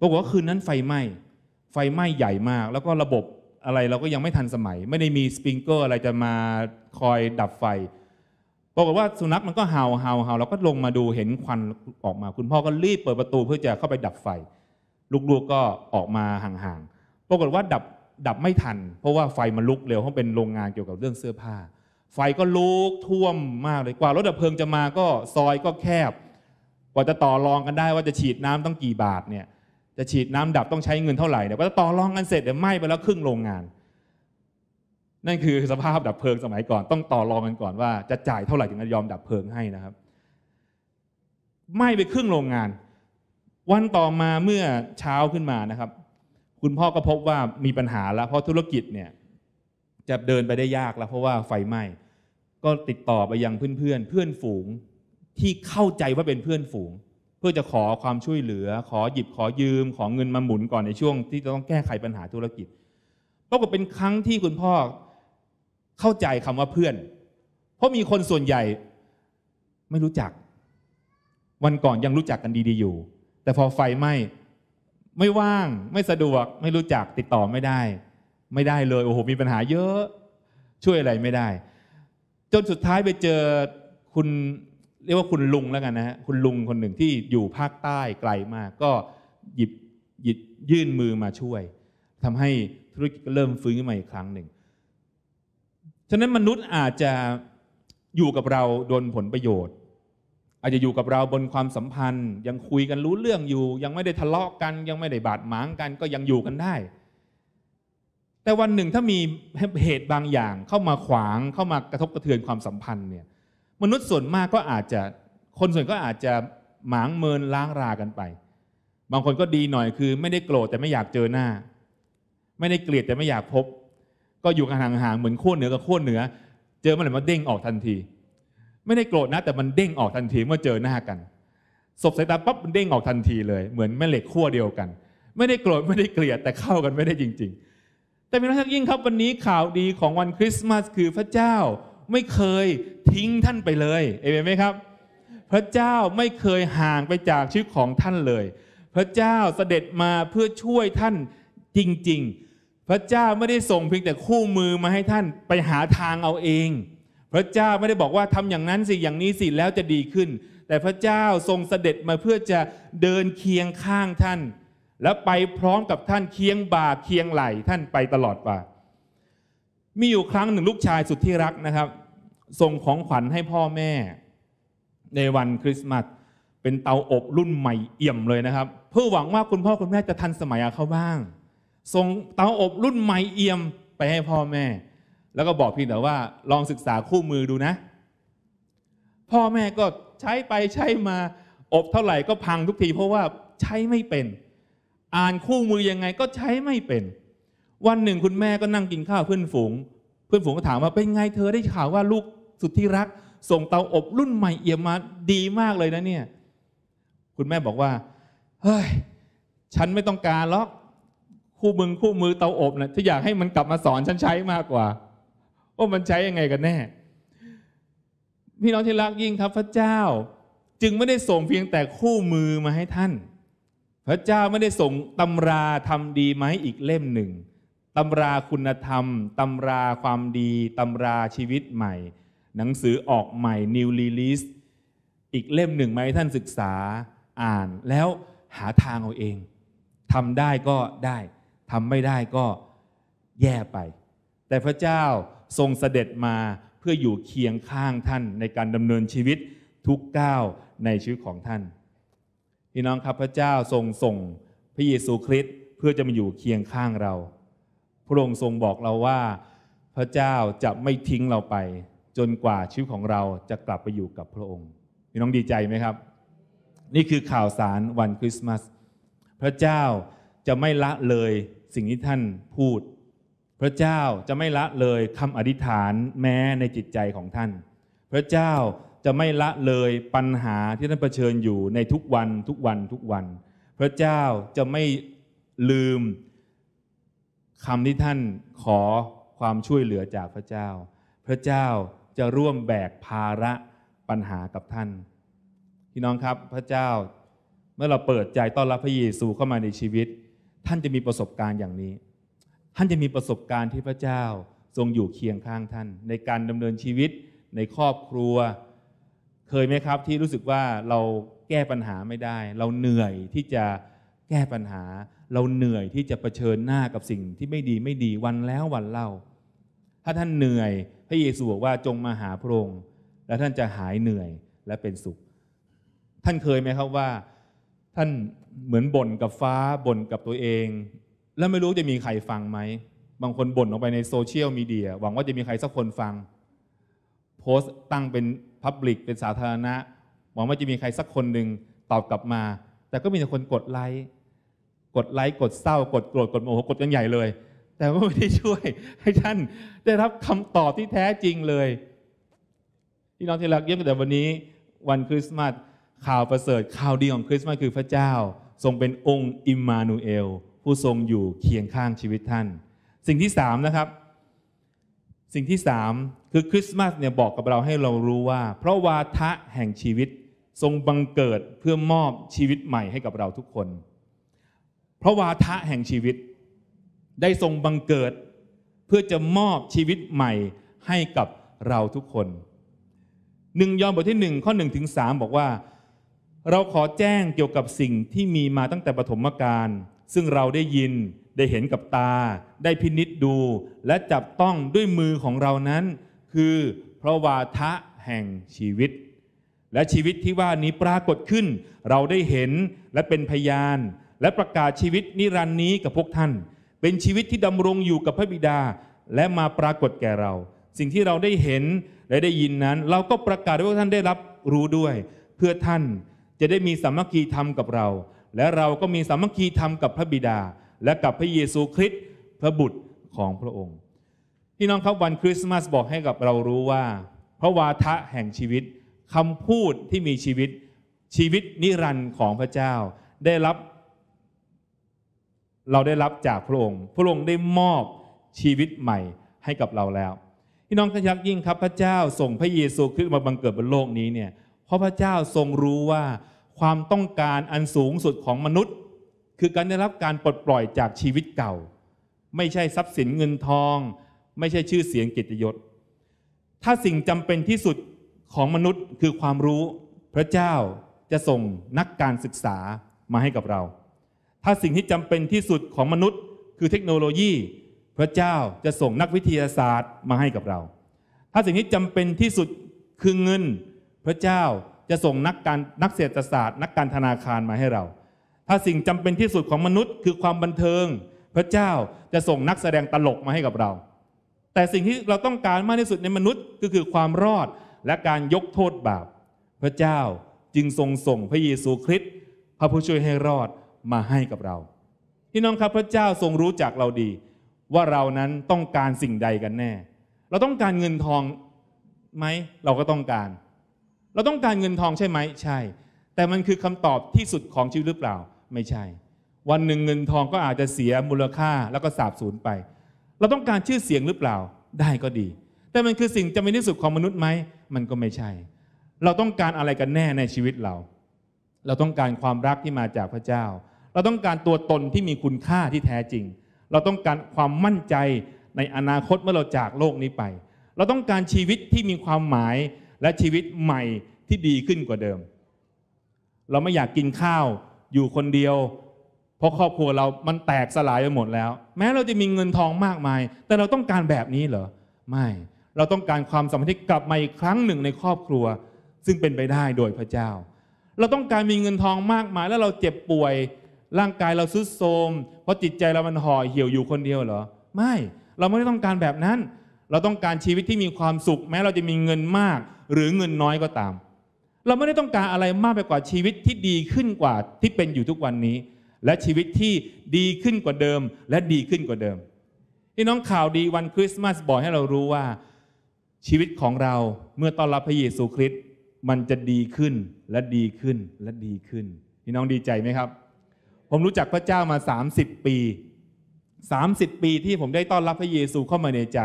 ปรากฏว่าคืนนั้นไฟไหม้ไฟไหม้ใหญ่มากแล้วก็ระบบอะไรเราก็ยังไม่ทันสมัย ไม่ได้มีสปริงเกอร์อะไรจะมาคอยดับไฟ ปรากฏว่าสุนัขมันก็เห่าเห่าเห่าเราก็ลงมาดูเห็นควันออกมาคุณพ่อก็รีบเปิดประตูเพื่อจะเข้าไปดับไฟลูกๆกก็ ออกมาห่างๆปรากฏว่าดับดับไม่ทัน เพราะว่าไฟมันลุกเร็วเพราะเป็นโรงงานเกี่ยวกับเรื่องเสื้อผ้า ไฟก็ลุกท่วมมากเลยกว่ารถดับเพลิงจะมาก็ซอยก็แคบ กว่าจะต่อรองกันได้ว่าจะฉีดน้ำต้องกี่บาทเนี่ยจะฉีดน้ำดับต้องใช้เงินเท่าไหร่เดี๋ยวก็ต่อรองกันเสร็จ เดี๋ยวไหม้ไปแล้วครึ่งโรงงาน นั่นคือ สภาพดับเพลิงสมัยก่อน ต้องต่อรองกันก่อนว่าจะจ่ายเท่าไหร่ถึงจะยอมดับเพลิงให้นะครับไหม้ไปครึ่งโรงงาน วันต่อมาเมื่อเช้าขึ้นมานะครับ คุณพ่อก็พบว่ามีปัญหาแล้ว เพราะธุรกิจเนี่ยจะเดินไปได้ยากแล้ว เพราะว่าไฟไหม้ก็ติดต่อไปยังเพื่อนเพื่อนเพื่อนฝูง ที่เข้าใจว่าเป็นเพื่อนฝูงเพื่อจะขอความช่วยเหลือ ขอหยิบขอยืม ขอเงินมาหมุนก่อนในช่วง ที่จะต้องแก้ไขปัญหาธุรกิจปรากฏเป็นครั้งที่คุณพ่อ เข้าใจคำว่าเพื่อน เพราะมีคนส่วนใหญ่ไม่รู้จัก วันก่อนยังรู้จักกันดีๆอยู่ แต่พอไฟไหม้ไม่ว่างไม่สะดวกไม่รู้จักติดต่อไม่ได้ ไม่ได้เลย โอ้โหมีปัญหาเยอะ ช่วยอะไรไม่ได้ จนสุดท้ายไปเจอคุณเรียกว่าคุณลุงแล้วกันนะฮะคุณลุงคนหนึ่งที่อยู่ภาคใต้ไกลมากก็หยิบหยิบยื่นมือมาช่วย ทำให้ธุรกิจเริ่มฟื้นขึ้นมาอีกครั้งหนึ่งฉะนั้นมนุษย์อาจจะอยู่กับเราโดนผลประโยชน์ อาจจะอยู่กับเราบนความสัมพันธ์ ยังคุยกันรู้เรื่องอยู่ยังไม่ได้ทะเลาะกกันยังไม่ได้บาดหมางกัน ก็ยังอยู่กันได้ แต่วันหนึ่งถ้ามีเหตุบางอย่างเข้ามาขวางเข้ามากระทบกระเทือนความสัมพันธ์เนี่ยมนุษย์ส่วนมากก็อาจจะคนส่วนก็อาจจะหมางเมินล้างรากันไป บางคนก็ดีหน่อยคือไม่ได้โกรธแต่ไม่อยากเจอหน้า ไม่ได้เกลียดแต่ไม่อยากพบ ก็อยู่กันห่างๆเหมือนขั้วเหนือกับขั้วเหนือ เจอมา่อ้วมันเด้งออกทันที ไม่ได้โกรธนะแต่มันเด้งออกทันที เมื่อเจอหน้ากันศพสายตาปั๊บมันเด้งออกทันทีเลยเหมือนแม่เหล็กขั้วเดียวกัน ไม่ได้โกรธไม่ได้เกลียดแต่เข้ากันไม่ได้จริง ๆ แต่เป็นท่องยิ่งครับวันนี้ข่าวดีของวันคริสต์มาส คือพระเจ้าไม่เคยทิ้งท่านไปเลย เอเมนไหมครับ พระเจ้าไม่เคยห่างไปจากชีวิตของท่านเลย พระเจ้าเสด็จมาเพื่อช่วยท่านจริง ๆ พระเจ้าไม่ได้ส่งเพียงแต่คู่มือมาให้ท่านไปหาทางเอาเอง พระเจ้าไม่ได้บอกว่าทำอย่างนั้นสิอย่างนี้สิแล้วจะดีขึ้น แต่พระเจ้าทรงเสด็จมาเพื่อจะเดินเคียงข้างท่าน และไปพร้อมกับท่านเคียงบ่าเคียงไหล่ท่านไปตลอดไปมีอยู่ครั้งหนึ่งลูกชายสุดที่รักนะครับ ส่งของขวัญให้พ่อแม่ ในวันคริสต์มาสเป็นเตาอบรุ่นใหม่เอี่ยมเลยนะครับ เพื่อหวังว่าคุณพ่อคุณแม่จะทันสมัยเขาบ้างส่งเตาอบรุ่นใหม่เอี่ยมไปให้พ่อแม่ แล้วก็บอกพี่แต่ว่า ลองศึกษาคู่มือดูนะ พ่อแม่ก็ใช้ไปใช้มาอบเท่าไหร่ก็พังทุกทีเพราะว่าใช้ไม่เป็น อ่านคู่มือยังไงก็ใช้ไม่เป็นวันหนึ่งคุณแม่ก็นั่งกินข้าวเพื่อนฝูง เพื่อนฝูงก็ถามว่า เป็นไงเธอได้ข่าวว่าลูกสุดที่รัก ส่งเตาอบรุ่นใหม่เอี่ยมมาดีมากเลยนะเนี่ย คุณแม่บอกว่าเฮ้ยฉันไม่ต้องการหรอกคู่มือคู่มือเตาอบนะถ้าอยากให้มันกลับมาสอนฉันใช้มากกว่าว่ามันใช้ยังไงกันแน่ พี่น้องที่รักยิ่งครับพระเจ้าจึงไม่ได้ส่งเพียงแต่คู่มือมาให้ท่าน พระเจ้าไม่ได้ส่งตำราทำดีไหมอีกเล่มหนึ่งตำราคุณธรรม ตำราความดี ตำราชีวิตใหม่ หนังสือออกใหม่ New Release อีกเล่มหนึ่งไหมท่านศึกษาอ่านแล้วหาทางเอาเองทำได้ก็ได้ทำไม่ได้ก็แย่ไป แต่พระเจ้าทรงเสด็จมาเพื่ออยู่เคียงข้างท่านในการดำเนินชีวิตทุกก้าวในชีวิตของท่าน พี่น้องครับพระเจ้าทรงส่งพระเยซูคริสต์เพื่อจะมาอยู่เคียงข้างเราพระองค์ทรง บอกเราว่า พระเจ้าจะไม่ทิ้งเราไป จนกว่าชีวิตของเราจะกลับไปอยู่กับพระองค์พี่น้องดีใจไหมครับ นี่คือข่าวสารวัน คริสต์มาส พระเจ้าจะไม่ละเลยสิ่งที่ท่านพูด พระเจ้าจะไม่ละเลยคำอธิษฐานแม้ในจิตใจของท่าน พระเจ้าจะไม่ละเลยปัญหาที่ท่านเผชิญอยู่ในทุกวัน ทุกวันทุกวัน พระเจ้าจะไม่ลืมคำที่ท่านขอความช่วยเหลือจากพระเจ้า พระเจ้าจะร่วมแบกภาระปัญหากับท่าน พี่น้องครับ พระเจ้าเมื่อเราเปิดใจต้อนรับพระเยซูเข้ามาในชีวิต ท่านจะมีประสบการณ์อย่างนี้ ท่านจะมีประสบการณ์ที่พระเจ้าทรงอยู่เคียงข้างท่านในการดำเนินชีวิตในครอบครัว เคยไหมครับ ที่รู้สึกว่าเราแก้ปัญหาไม่ได้ เราเหนื่อยที่จะแก้ปัญหาเราเหนื่อยที่จะะเผชิญหน้ากับสิ่งที่ไม่ดีไม่ดีวันแล้ววันเล่า ถ้าท่านเหนื่อยพระเยซูบอกว่าจงมาหาพระองค์และท่านจะหายเหนื่อยและเป็นสุข ท่านเคยไหมครับว่า ท่านเหมือนบ่นกับฟ้าบ่นกับตัวเอง แล้วไม่รู้จะมีใครฟังไหม บางคนบ่นออกไปในโซเชียลมีเดียหวังว่าจะมีใครสักคนฟัง โพสต์ตั้งเป็นพับลิกเป็นสาธารณะหวังว่าจะมีใครสักคนหนึ่งตอบกลับมา แต่ก็มีแต่คนกดไลค์กดไลค์กดเศร้ากดโกรธกดโมโห กดกันใหญ่เลย แต่ก็ไม่ได้ช่วยให้ท่าน ได้รับคำตอบที่แท้จริงเลย พี่น้องที่รักเยี่ยมแต่วันนี้วันคริสต์มาสข่าวประเสริฐข่าวดีของคริสต์มาสคือพระเจ้าทรงเป็นองค์อิมมานูเอล ผู้ทรงอยู่เคียงข้างชีวิตท่าน สิ่งที่สามนะครับ สิ่งที่สามคือคริสต์มาสเนี่ยบอกกับเราให้เรารู้ว่า เพราะวาทะแห่งชีวิตทรงบังเกิดเพื่อมอบชีวิตใหม่ให้กับเราทุกคนพราะวาทะแห่งชีวิต ได้ทรงบังเกิด เพื่อจะมอบชีวิตใหม่ให้กับเราทุกคนหนึ่งยอห์นบทที่หนึ่งข้อหนึ่งถึงสาบอกว่า เราขอแจ้งเกี่ยวกับสิ่งที่มีมาตั้งแต่ปฐมกาลซึ่งเราได้ยิน ได้เห็นกับตา ได้พินิษดู และจับต้องด้วยมือของเรานั้นคือพระวาทะแห่งชีวิต และชีวิตที่ว่านี้ปรากฏขึ้นเราได้เห็นและเป็นพยานและประกาศชีวิตนิรันดร์นี้กับพวกท่าน เป็นชีวิตที่ดำรงอยู่กับพระบิดาและมาปรากฏแก่เรา สิ่งที่เราได้เห็นและได้ยินนั้น เราก็ประกาศให้พวกท่านได้รับรู้ด้วยเพื่อท่านจะได้มีสามัคคีธรรมกับเรา และเราก็มีสามัคคีธรรมกับพระบิดา และกับพระเยซูคริสต์พระบุตรของพระองค์พี่น้องครับวันคริสต์มาสบอกให้กับเรารู้ว่าพระวาทะแห่งชีวิตคำพูดที่มีชีวิตชีวิตนิรันดร์ของพระเจ้าได้รับเราได้รับจากพระองค์ พระองค์ได้มอบชีวิตใหม่ให้กับเราแล้วพี่น้องที่รักยิ่งครับพระเจ้าส่งพระเยซูคริสต์มาบังเกิดบนโลกนี้เนี่ย เพราะพระเจ้าทรงรู้ว่าความต้องการอันสูงสุดของมนุษย์ คือการได้รับการปลดปล่อยจากชีวิตเก่า ไม่ใช่ทรัพย์สินเงินทอง ไม่ใช่ชื่อเสียงเกียรติยศ ถ้าสิ่งจำเป็นที่สุดของมนุษย์คือความรู้พระเจ้าจะส่งนักการศึกษามาให้กับเราถ้าสิ่งที่จำเป็นที่สุดของมนุษย์คือเทคโนโลยี พระเจ้าจะส่งนักวิทยาศาสตร์มาให้กับเรา ถ้าสิ่งที่จำเป็นที่สุดคือเงิน พระเจ้าจะส่งนักการนักเศรษฐศาสตร์ นักการธนาคารมาให้เรา ถ้าสิ่งจำเป็นที่สุดของมนุษย์คือความบันเทิง พระเจ้าจะส่งนักแสดงตลกมาให้กับเรา แต่สิ่งที่เราต้องการมากที่สุดในมนุษย์ ก็คือความรอดและการยกโทษบาป พระเจ้าจึงทรงส่งพระเยซูคริสต์พระผู้ช่วยให้รอดมาให้กับเรา พี่น้องครับพระเจ้าทรงรู้จักเราดี ว่าเรานั้นต้องการสิ่งใดกันแน่ เราต้องการเงินทองไหมเราก็ต้องการ เราต้องการเงินทองใช่ไหมใช่ แต่มันคือคำตอบที่สุดของชีวิตหรือเปล่าไม่ใช่ วันหนึ่งเงินทองก็อาจจะเสียมูลค่าแล้วก็สาบสูญไป เราต้องการชื่อเสียงหรือเปล่าได้ก็ดี แต่มันคือสิ่งจำเป็นที่สุดของมนุษย์ไหมมันก็ไม่ใช่ เราต้องการอะไรกันแน่ในชีวิตเรา เราต้องการความรักที่มาจากพระเจ้าเราต้องการตัวตนที่มีคุณค่าที่แท้จริง เราต้องการความมั่นใจในอนาคตเมื่อเราจากโลกนี้ไป เราต้องการชีวิตที่มีความหมายและชีวิตใหม่ที่ดีขึ้นกว่าเดิม เราไม่อยากกินข้าวอยู่คนเดียวเพราะครอบครัวเรามันแตกสลายไปหมดแล้ว แม้เราจะมีเงินทองมากมาย แต่เราต้องการแบบนี้เหรอ ไม่เราต้องการความสัมพันธ์ที่กลับมาอีกครั้งหนึ่งในครอบครัวซึ่งเป็นไปได้โดยพระเจ้า เราต้องการมีเงินทองมากมายแล้วเราเจ็บป่วยร่างกายเราซุดโทมเพราะจิตใจเรามันห่อเหี่ยวอยู่คนเดียวเหรอ ไม่เราไม่ได้ต้องการแบบนั้น เราต้องการชีวิตที่มีความสุขแม้เราจะมีเงินมากหรือเงินน้อยก็ตาม เราไม่ได้ต้องการอะไรมากไปกว่าชีวิตที่ดีขึ้นกว่าที่เป็นอยู่ทุกวันนี้ และชีวิตที่ดีขึ้นกว่าเดิมและดีขึ้นกว่าเดิมที่น้องข่าวดีวันคริสต์มาสบอกให้เรารู้ว่าชีวิตของเราเมื่อต้อนรับพระเยซูคริสต์มันจะดีขึ้นและดีขึ้นและดีขึ้นพี่น้องดีใจไหมครับผมรู้จักพระเจ้ามา 30 ปี 30 ปีที่ผมได้ต้อนรับพระเยซูเข้ามาในใจ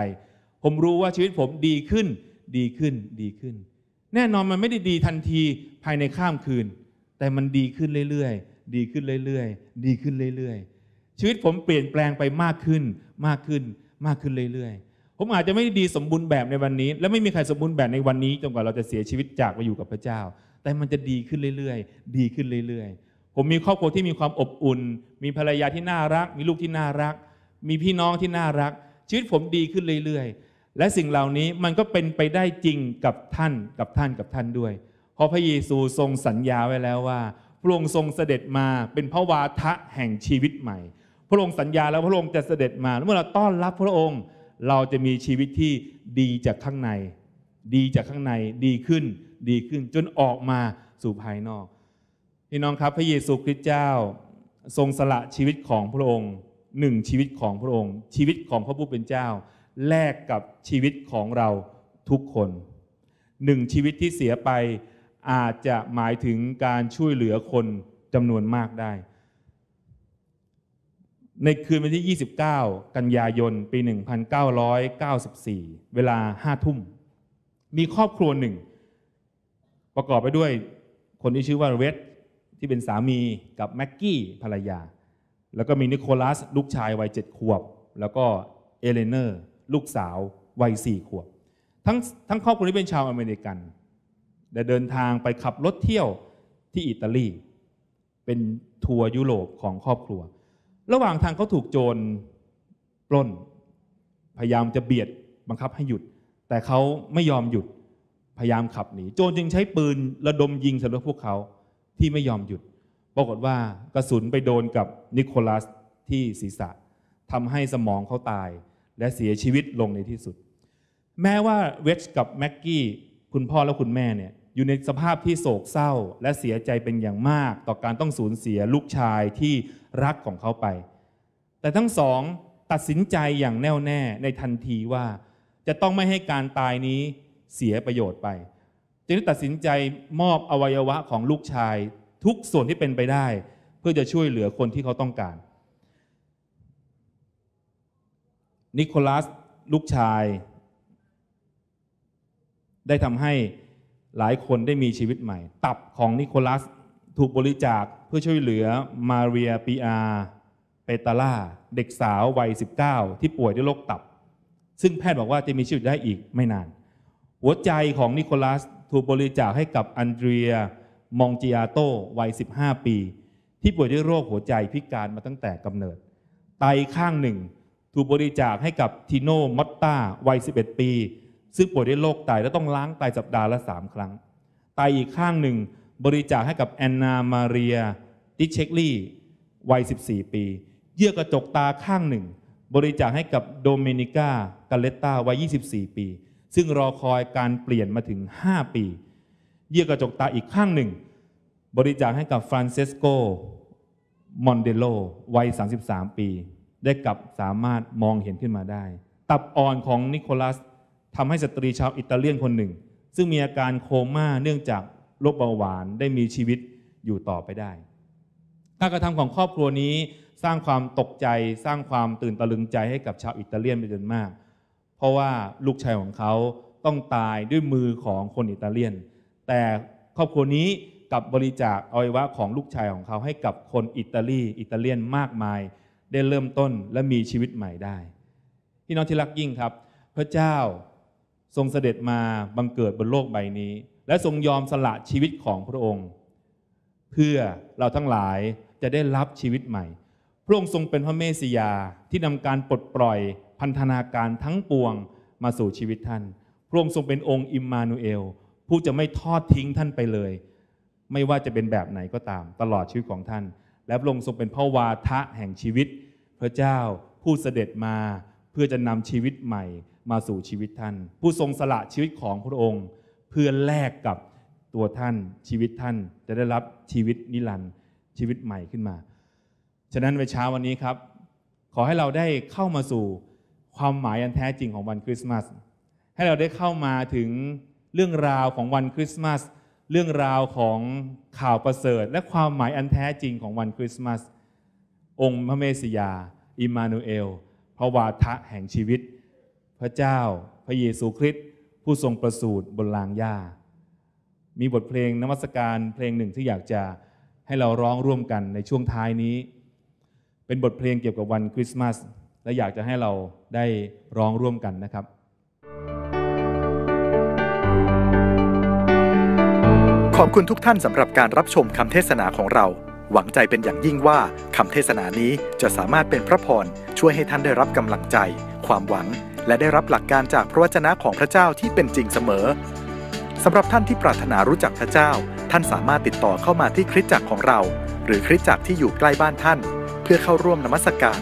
ผมรู้ว่าชีวิตผมดีขึ้น ดีขึ้น ดีขึ้น แน่นอนมันไม่ได้ดีทันทีภายในข้ามคืน แต่มันดีขึ้นเรื่อยๆ ดีขึ้นเรื่อยๆ ดีขึ้นเรื่อยๆ ชีวิตผมเปลี่ยนแปลงไปมากขึ้น มากขึ้น มากขึ้นเรื่อยๆ ผมอาจจะไม่ได้ดีสมบูรณ์แบบในวันนี้ และไม่มีใครสมบูรณ์แบบในวันนี้จนกว่าเราจะเสียชีวิตจากไปอยู่กับพระเจ้า แต่มันจะดีขึ้นเรื่อยๆ ดีขึ้นเรื่อยๆผมมีครอบครัวที่มีความอบอุ่น มีภรรยาที่น่ารัก มีลูกที่น่ารัก มีพี่น้องที่น่ารัก ชีวิตผมดีขึ้นเรื่อยๆ และสิ่งเหล่านี้มันก็เป็นไปได้จริงกับท่านกับท่านกับท่านด้วย เพราะพระเยซูทรงสัญญาไว้แล้วว่า พระองค์ทรงเสด็จมาเป็นพระวาทะแห่งชีวิตใหม่ พระองค์สัญญาแล้วพระองค์จะเสด็จมาเมื่อเราต้อนรับพระองค์เราจะมีชีวิตที่ดีจากข้างใน ดีจากข้างใน ดีขึ้น ดีขึ้น จนออกมาสู่ภายนอกพี่น้องครับพระเยซูคริสต์เจ้าทรงสละชีวิตของพระองค์หนึ่งชีวิตของพระองค์ ชีวิตของพระผู้เป็นเจ้าแลกกับชีวิตของเราทุกคนหนึ่งชีวิตที่เสียไปอาจจะหมายถึงการช่วยเหลือคนจำนวนมากได้ ในคืนวันที่ 29 กันยายนปี 1994 เวลาห้าทุ่มมีครอบครัวหนึ่ง ประกอบไปด้วยคนที่ชื่อว่าเวทที่เป็นสามีกับ แม็กกี้ ภรรยา แล้วก็มีนิโคลัส ลูกชาย วัยเจ็ดขวบ แล้วก็ เอเลเนอร์ ลูกสาว วัยสี่ขวบ ทั้งทั้งครอบครัวนี้เป็นชาวอเมริกันได้เดินทางไปขับรถเที่ยวที่อิตาลี เป็นทัวร์ยุโรปของครอบครัว ระหว่างทางเขาถูกโจรปล้น พยายามจะเบียดบังคับให้หยุด แต่เขาไม่ยอมหยุดพยายามขับหนีโจรจึงใช้ปืนระดมยิงสำหรับพวกเขาที่ไม่ยอมหยุด ปรากฏว่ากระสุนไปโดนกับนิโคลัสที่ศีรษะ ทำให้สมองเขาตายและเสียชีวิตลงในที่สุด แม้ว่าเวชกับแม็กกี้คุณพ่อและคุณแม่เนี่ยอยู่ในสภาพที่โศกเศร้า และเสียใจเป็นอย่างมาก ต่อการต้องสูญเสียลูกชายที่รักของเขาไป แต่ทั้งสอง ตัดสินใจอย่างแน่วแน่ในทันทีว่าจะต้องไม่ให้การตายนี้เสียประโยชน์ไปจึงตัดสินใจมอบอวัยวะของลูกชายทุกส่วนที่เป็นไปได้ เพื่อจะช่วยเหลือคนที่เขาต้องการ นิโคลัสลูกชาย ได้ทำให้หลายคนได้มีชีวิตใหม่ ตับของนิโคลัสถูกบริจาคเพื่อช่วยเหลือมาเรียปีอาเปตาล่าเด็กสาววัย19 ที่ป่วยด้วยโรคตับ ซึ่งแพทย์บอกว่าจะมีชีวิตได้อีกไม่นาน หัวใจของนิโคลัสถูกบริจาคให้กับอันเดรียมองจิอาโตวัย 15 ปี ที่ป่วยด้วยโรคหัวใจพิการมาตั้งแต่กำเนิด ไตข้างหนึ่ง ถูกบริจาคให้กับทิโนมอตตาวัย 11 ปี ซึ่งป่วยด้วยโรคไตและต้องล้างไตสัปดาห์ละ 3 ครั้ง ไตอีกข้างหนึ่ง บริจาคให้กับแอนนา มาเรียติเชคลี่วัย 14 ปี เยื่อกระจกตาข้างหนึ่ง บริจาคให้กับโดเมนิกากาเลตตาวัย 24 ปีซึ่งรอคอยการเปลี่ยนมาถึง 5 ปี เยี่ยกระจกตาอีกข้างหนึ่ง บริจาคให้กับฟรานเซสโก มอนเดโลวัย 33 ปี ได้กลับสามารถมองเห็นขึ้นมาได้ ตับอ่อนของนิโคลัสทำให้สตรีชาวอิตาเลียนคนหนึ่ง ซึ่งมีอาการโคม่าเนื่องจากโรคเบาหวานได้มีชีวิตอยู่ต่อไปได้การกระทำของครอบครัวนี้สร้างความตกใจสร้างความตื่นตะลึงใจให้กับชาวอิตาเลียนเป็นจนมากราะว่าลูกชายของเขาต้องตายด้วยมือของคนอิตาเลียน แต่ครอบครัวนี้กับบริจาคอวัยวะของลูกชายของเขาให้กับคนอิตาลีอิตาเลียนมากมาย ได้เริ่มต้นและมีชีวิตใหม่ได้พี่น้องที่รักยิ่งครับ พระเจ้าทรงเสด็จมาบังเกิดบนโลกใบนี้ และทรงยอมสละชีวิตของพระองค์ เพื่อเราทั้งหลายจะได้รับชีวิตใหม่ พระองค์ทรงเป็นพระเมสสิยาที่นำการปลดปล่อยพันธนาการทั้งปวงมาสู่ชีวิตท่าน พระองค์ทรงเป็นองค์อิมมานูเอลผู้จะไม่ทอดทิ้งท่านไปเลย ไม่ว่าจะเป็นแบบไหนก็ตามตลอดชีวิตของท่าน และพระองค์ทรงเป็นพระวาทะแห่งชีวิต พระเจ้าผู้เสด็จมาเพื่อจะนำชีวิตใหม่มาสู่ชีวิตท่าน ผู้ทรงสละชีวิตของพระองค์ เพื่อแลกกับตัวท่านชีวิตท่าน จะได้รับชีวิตนิรันดร์ชีวิตใหม่ขึ้นมา ฉะนั้นในเช้าวันนี้ครับขอให้เราได้เข้ามาสู่ความหมายอันแท้จริงของวันคริสต์มาส ให้เราได้เข้ามาถึงเรื่องราวของวันคริสต์มาสเรื่องราวของข่าวประเสริฐและความหมายอันแท้จริงของวันคริสต์มาสองค์พระเมสยาอิมานูเอลพระวาทะแห่งชีวิต พระเจ้าพระเยซูคริสต์ผู้ทรงประสูติบนลางหญ้ามีบทเพลงนมัสการเพลงหนึ่งที่อยากจะให้เราร้องร่วมกันในช่วงท้ายนี้ เป็นบทเพลงเกี่ยวกับวันคริสต์มาสและอยากจะให้เราได้ร้องร่วมกันนะครับ ขอบคุณทุกท่านสำหรับการรับชมคำเทศนาของเรา หวังใจเป็นอย่างยิ่งว่าคำเทศนานี้จะสามารถเป็นพระพร ช่วยให้ท่านได้รับกำลังใจ ความหวัง และได้รับหลักการจากพระวจนะของพระเจ้าที่เป็นจริงเสมอสำหรับท่านที่ปรารถนารู้จักพระเจ้า ท่านสามารถติดต่อเข้ามาที่คริสตจักรของเรา หรือคริสตจักรที่อยู่ใกล้บ้านท่าน เพื่อเข้าร่วมนมัสการ